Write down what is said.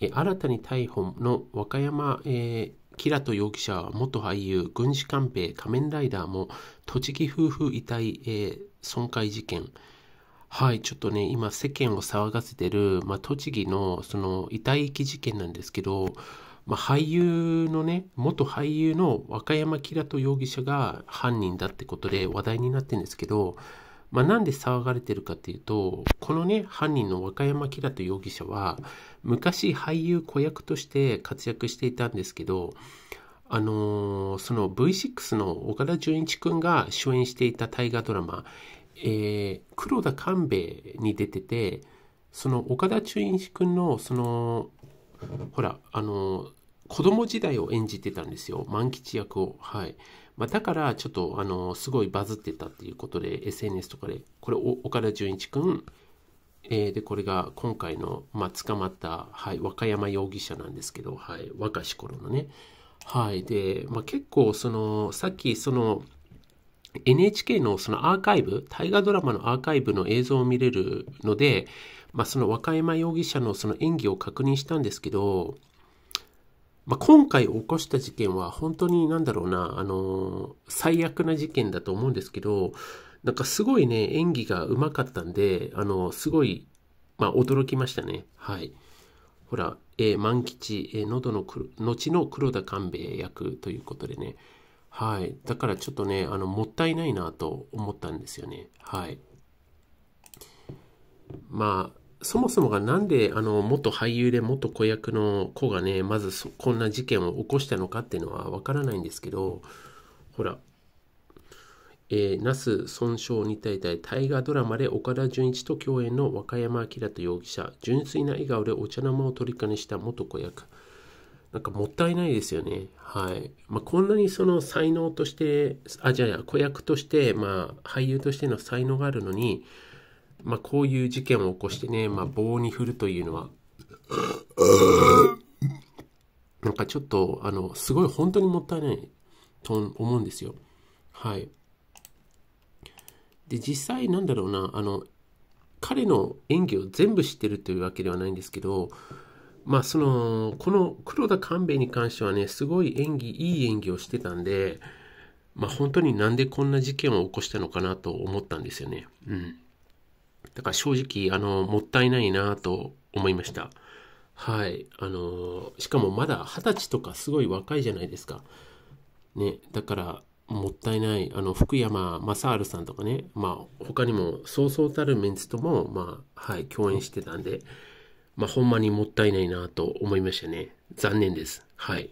新たに逮捕の和歌山、えー、キラト容疑者は元俳優、軍事官兵、仮面ライダーも、栃木夫婦遺体、えー、損壊事件。はい、ちょっとね、今世間を騒がせてる、まあ、栃木のその遺体遺棄事件なんですけど、まあ、俳優のね、元俳優の和歌山キラト容疑者が犯人だってことで話題になってるんですけど、まあ、なんで騒がれてるかっていうとこのね犯人の若山キラと容疑者は昔俳優子役として活躍していたんですけどあのー、その V6 の岡田准一君が主演していた大河ドラマ「えー、黒田官兵衛」に出ててその岡田准一君のそのほらあのー子供時代を演じてたんですよ万吉役をはい、まあ、だからちょっとあのすごいバズってたっていうことで SNS とかでこれ岡田准一君えー、でこれが今回の、まあ、捕まった、はい、和歌山容疑者なんですけど、はい、若し頃のねはいで、まあ、結構そのさっきその NHK のそのアーカイブ大河ドラマのアーカイブの映像を見れるので、まあ、その和歌山容疑者のその演技を確認したんですけどまあ、今回起こした事件は本当になんだろうな、あのー、最悪な事件だと思うんですけど、なんかすごいね、演技がうまかったんで、あのー、すごい、まあ、驚きましたね。はい。ほら、えー、万吉、えー、喉の後の黒田官兵衛役ということでね。はい。だからちょっとね、あの、もったいないなと思ったんですよね。はい。まあ、そもそもがなんであの元俳優で元子役の子がねまずこんな事件を起こしたのかっていうのはわからないんですけどほらえー、那須損傷に大対大河ドラマで岡田准一と共演の若山明と容疑者純粋な笑顔でお茶の間を取りかにした元子役なんかもったいないですよねはいまあこんなにその才能としてあじゃあ子役としてまあ俳優としての才能があるのにまあ、こういう事件を起こしてね、まあ、棒に振るというのは、なんかちょっと、あの、すごい本当にもったいないと思うんですよ。はい。で、実際なんだろうな、あの、彼の演技を全部知ってるというわけではないんですけど、まあその、この黒田官兵衛に関してはね、すごい演技、いい演技をしてたんで、まあ本当になんでこんな事件を起こしたのかなと思ったんですよね。うん。だから正直、あの、もったいないなと思いました。はい。あの、しかもまだ二十歳とかすごい若いじゃないですか。ね、だから、もったいない。あの、福山雅治さんとかね、まあ、他にも、そうそうたるメンツとも、まあ、はい、共演してたんで、まあ、ほんまにもったいないなと思いましたね。残念です。はい。